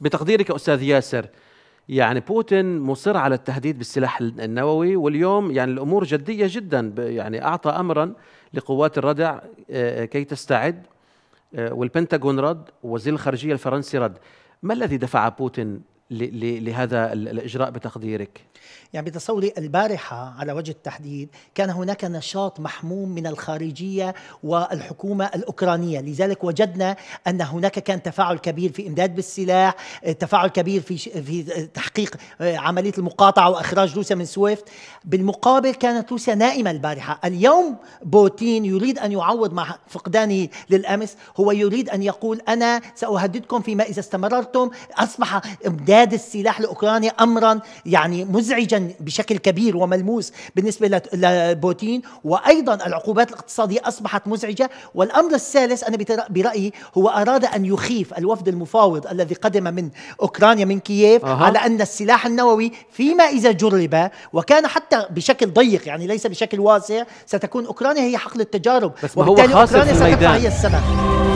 بتقديرك استاذ ياسر يعني بوتين مصر على التهديد بالسلاح النووي واليوم يعني الامور جديه جدا يعني اعطى امرا لقوات الردع آه، آه، كي تستعد آه، والبنتاغون رد ووزير الخارجيه الفرنسي رد ما الذي دفع بوتين لهذا الإجراء بتقديرك؟ يعني بتصوري البارحة على وجه التحديد كان هناك نشاط محموم من الخارجية والحكومة الأوكرانية لذلك وجدنا أن هناك كان تفاعل كبير في إمداد بالسلاح تفاعل كبير في, في تحقيق عملية المقاطعة وإخراج روسيا من سويفت بالمقابل كانت روسيا نائمة البارحة اليوم بوتين يريد أن يعوض مع فقدانه للأمس هو يريد أن يقول أنا سأهددكم فيما إذا استمررتم أصبح إمداد امداد السلاح لاوكرانيا امرا يعني مزعجا بشكل كبير وملموس بالنسبه لبوتين وايضا العقوبات الاقتصاديه اصبحت مزعجه والامر الثالث انا برايي هو اراد ان يخيف الوفد المفاوض الذي قدم من اوكرانيا من كييف أه. على ان السلاح النووي فيما اذا جرب وكان حتى بشكل ضيق يعني ليس بشكل واسع ستكون اوكرانيا هي حقل التجارب بس وبالتالي اوكرانيا ستدفع هي السبب